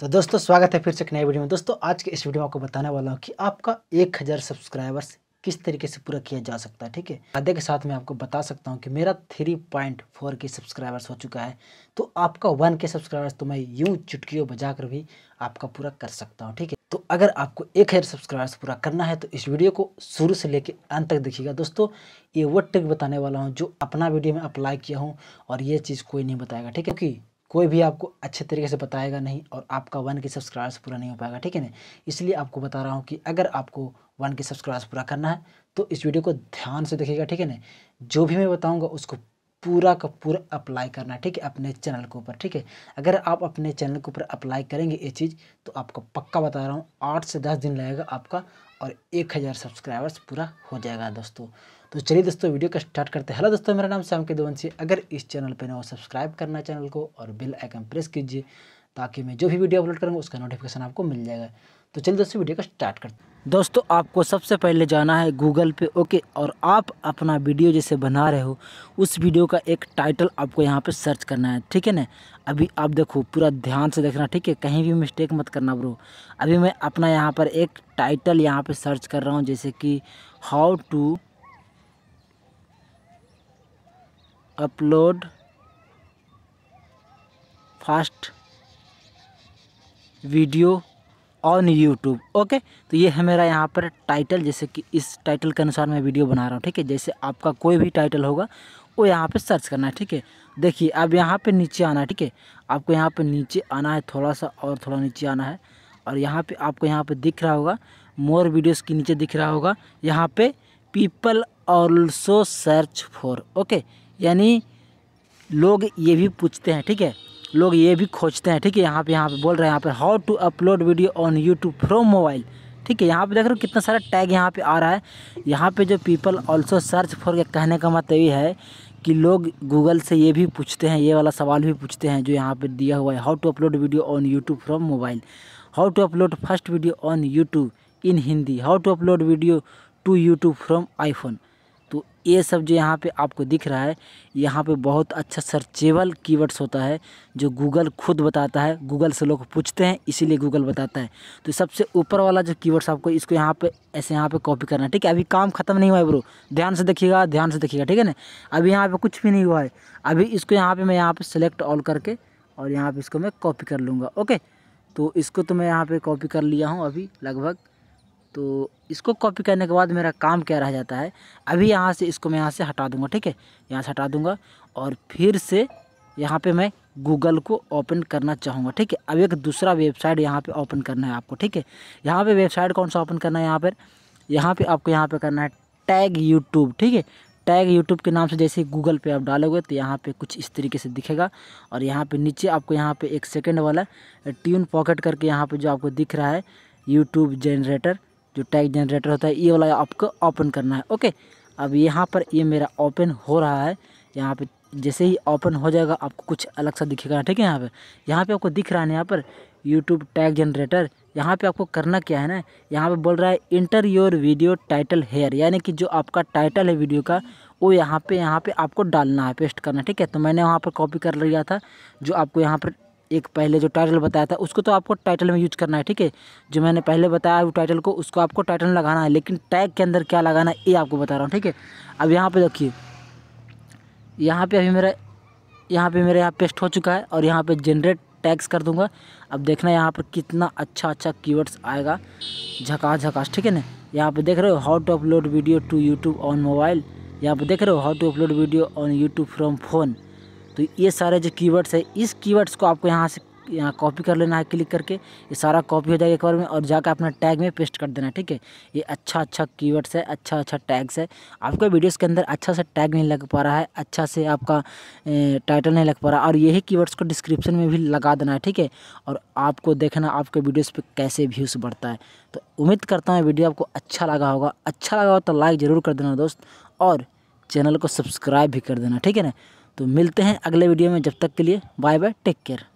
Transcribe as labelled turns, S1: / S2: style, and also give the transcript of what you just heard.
S1: तो दोस्तों स्वागत है फिर से एक नए वीडियो में दोस्तों आज के इस वीडियो में आपको बताने वाला हूँ कि आपका एक हज़ार सब्सक्राइबर्स किस तरीके से पूरा किया जा सकता है ठीक है आधे के साथ मैं आपको बता सकता हूँ कि मेरा थ्री पॉइंट फोर के सब्सक्राइबर्स हो चुका है तो आपका वन के सब्सक्राइबर्स तो मैं यूँ चुटकियों बजा कर भी आपका पूरा कर सकता हूँ ठीक है तो अगर आपको एक हज़ार सब्सक्राइबर्स पूरा करना है तो इस वीडियो को शुरू से लेकर अंत तक देखिएगा दोस्तों ये वो ट्रिक बताने वाला हूँ जो अपना वीडियो में अप्लाई किया हूँ और ये चीज़ कोई नहीं बताएगा ठीक है क्योंकि कोई भी आपको अच्छे तरीके से बताएगा नहीं और आपका वन के सब्सक्राइबर्स पूरा नहीं हो पाएगा ठीक है ना इसलिए आपको बता रहा हूँ कि अगर आपको वन के सब्सक्राइबर्स पूरा करना है तो इस वीडियो को ध्यान से देखिएगा ठीक है ना जो भी मैं बताऊँगा उसको पूरा का पूरा अप्लाई करना ठीक है अपने चैनल के ऊपर ठीक है अगर आप अपने चैनल के ऊपर अप्लाई करेंगे ये चीज़ तो आपको पक्का बता रहा हूँ आठ से दस दिन लगेगा आपका और एक हज़ार सब्सक्राइबर्स पूरा हो जाएगा दोस्तों तो चलिए दोस्तों वीडियो का स्टार्ट करते हैं हेलो दोस्तों मेरा नाम श्याम के दुवंशी अगर इस चैनल पर ना हो सब्सक्राइब करना चैनल को और बिल आइकन प्रेस कीजिए ताकि मैं जो भी वीडियो अपलोड करूँगा उसका नोटिफिकेशन आपको मिल जाएगा तो चलिए दोस्तों वीडियो का स्टार्ट करते हैं दोस्तों आपको सबसे पहले जाना है गूगल पे ओके और आप अपना वीडियो जैसे बना रहे हो उस वीडियो का एक टाइटल आपको यहाँ पे सर्च करना है ठीक है ना अभी आप देखो पूरा ध्यान से देखना ठीक है कहीं भी मिस्टेक मत करना ब्रो अभी मैं अपना यहाँ पर एक टाइटल यहाँ पर सर्च कर रहा हूँ जैसे कि how to upload fast video on YouTube okay तो ये है मेरा यहाँ पर टाइटल जैसे कि इस टाइटल के अनुसार मैं वीडियो बना रहा हूँ ठीक है जैसे आपका कोई भी टाइटल होगा वो यहाँ पे सर्च करना है ठीक है देखिए अब यहाँ पे नीचे आना है ठीक है आपको यहाँ पे नीचे आना है थोड़ा सा और थोड़ा नीचे आना है और यहाँ पे आपको यहाँ पे दिख रहा होगा मोर वीडियोस के नीचे दिख रहा होगा यहाँ पे people also search for okay यानी लोग ये भी पूछते हैं ठीक है लोग ये भी खोजते हैं ठीक है यहाँ पे यहाँ पे बोल रहे हैं यहाँ पे how to upload video on YouTube from mobile ठीक है यहाँ पे देख रहे हो कितना सारा टैग यहाँ पे आ रहा है यहाँ पे जो पीपल ऑल्सो सर्च फॉर के कहने का मतलब ये है कि लोग गूगल से ये भी पूछते हैं ये वाला सवाल भी पूछते हैं जो यहाँ पर दिया हुआ है how to upload video on YouTube from mobile how to upload first video on YouTube in Hindi how to upload video to YouTube from iPhone तो ये सब जो यहाँ पे आपको दिख रहा है यहाँ पे बहुत अच्छा सर्चेबल कीवर्ड्स होता है जो गूगल खुद बताता है गूगल से लोग पूछते हैं इसीलिए गूगल बताता है तो सबसे ऊपर वाला जो कीवर्ड्स आपको इसको यहाँ पे ऐसे यहाँ पे कॉपी करना है ठीक है अभी काम खत्म नहीं हुआ है ब्रो ध्यान से देखिएगा ध्यान से देखिएगा ठीक है ना अभी यहाँ पर कुछ भी नहीं हुआ है अभी इसको यहाँ पर मैं यहाँ पर सेलेक्ट ऑल करके और यहाँ पर इसको मैं कॉपी कर लूँगा ओके तो इसको तो मैं यहाँ पर कॉपी कर लिया हूँ अभी लगभग तो इसको कॉपी करने के बाद मेरा काम क्या रह जाता है अभी यहाँ से इसको मैं यहाँ से हटा दूँगा ठीक है यहाँ से हटा दूँगा और फिर से यहाँ पे मैं गूगल को ओपन करना चाहूँगा ठीक है अब एक दूसरा वेबसाइट यहाँ पे ओपन करना है आपको ठीक है यहाँ पे वेबसाइट कौन सा ओपन करना है यहाँ पर यहाँ पे आपको यहाँ पे करना है टैग यूट्यूब ठीक है टैग यूट्यूब के नाम से जैसे गूगल पे आप डालोगे तो यहाँ पे कुछ इस तरीके से दिखेगा और यहाँ पर नीचे आपको यहाँ पर एक सेकेंड वाला ट्यून पॉकेट करके यहाँ पर जो आपको दिख रहा है यूट्यूब जनरेटर जो टैग जनरेटर होता है ये वाला आपको ओपन करना है ओके अब यहाँ पर ये मेरा ओपन हो रहा है यहाँ पे जैसे ही ओपन हो जाएगा आपको कुछ अलग सा दिखेगा ठीक है यहाँ पर यहाँ पे आपको दिख रहा है ना यहाँ पर यूट्यूब टैग जनरेटर यहाँ पे आपको करना क्या है ना यहाँ पे बोल रहा है enter your video title here यानी कि जो आपका टाइटल है वीडियो का वो यहाँ पे यहाँ पे आपको डालना है पेस्ट करना ठीक है तो मैंने वहाँ पर कॉपी कर लिया था जो आपको यहाँ पर एक पहले जो टाइटल बताया था उसको तो आपको टाइटल में यूज करना है ठीक है जो मैंने पहले बताया वो टाइटल को उसको आपको टाइटल लगाना है लेकिन टैग के अंदर क्या लगाना है ये आपको बता रहा हूँ ठीक है अब यहाँ पर देखिए यहाँ पे अभी मेरा यहाँ पे मेरा यहाँ पेस्ट हो चुका है और यहाँ पर जनरेट टैग्स कर दूंगा अब देखना यहाँ पर कितना अच्छा अच्छा कीवर्ड्स आएगा झकास झकास ठीक है ना यहाँ पर देख रहे हो how to upload video to YouTube on mobile यहाँ पर देख रहे हो how to upload video on YouTube from phone तो ये सारे जो कीवर्ड्स है इस कीवर्ड्स को आपको यहाँ से यहाँ कॉपी कर लेना है क्लिक करके ये सारा कॉपी हो जाएगा एक बार में और जाकर अपना टैग में पेस्ट कर देना है ठीक है ये अच्छा अच्छा कीवर्ड्स है अच्छा अच्छा टैग्स है आपका वीडियोस के अंदर अच्छा सा टैग नहीं लग पा रहा है अच्छा से आपका टाइटल नहीं लग पा रहा और यही कीवर्ड्स को डिस्क्रिप्शन में भी लगा देना है ठीक है और आपको देखना आपके वीडियोज़ पर कैसे व्यूज़ बढ़ता है तो उम्मीद करता हूँ वीडियो आपको अच्छा लगा होगा अच्छा लगा हो तो लाइक ज़रूर कर देना दोस्त और चैनल को सब्सक्राइब भी कर देना ठीक है ना तो मिलते हैं अगले वीडियो में जब तक के लिए बाय बाय टेक केयर